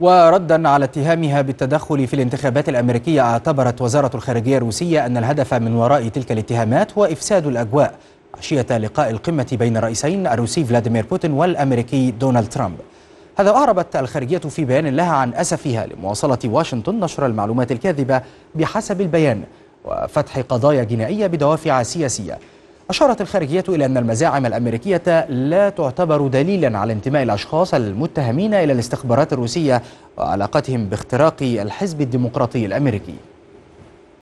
وردا على اتهامها بالتدخل في الانتخابات الأمريكية اعتبرت وزارة الخارجية الروسية أن الهدف من وراء تلك الاتهامات هو إفساد الأجواء عشية لقاء القمة بين الرئيسين الروسي فلاديمير بوتين والأمريكي دونالد ترامب هذا أعربت الخارجية في بيان لها عن أسفها لمواصلة واشنطن نشر المعلومات الكاذبة بحسب البيان وفتح قضايا جنائية بدوافع سياسية أشارت الخارجية إلى أن المزاعم الأمريكية لا تعتبر دليلا على انتماء الأشخاص المتهمين إلى الاستخبارات الروسية وعلاقتهم باختراق الحزب الديمقراطي الأمريكي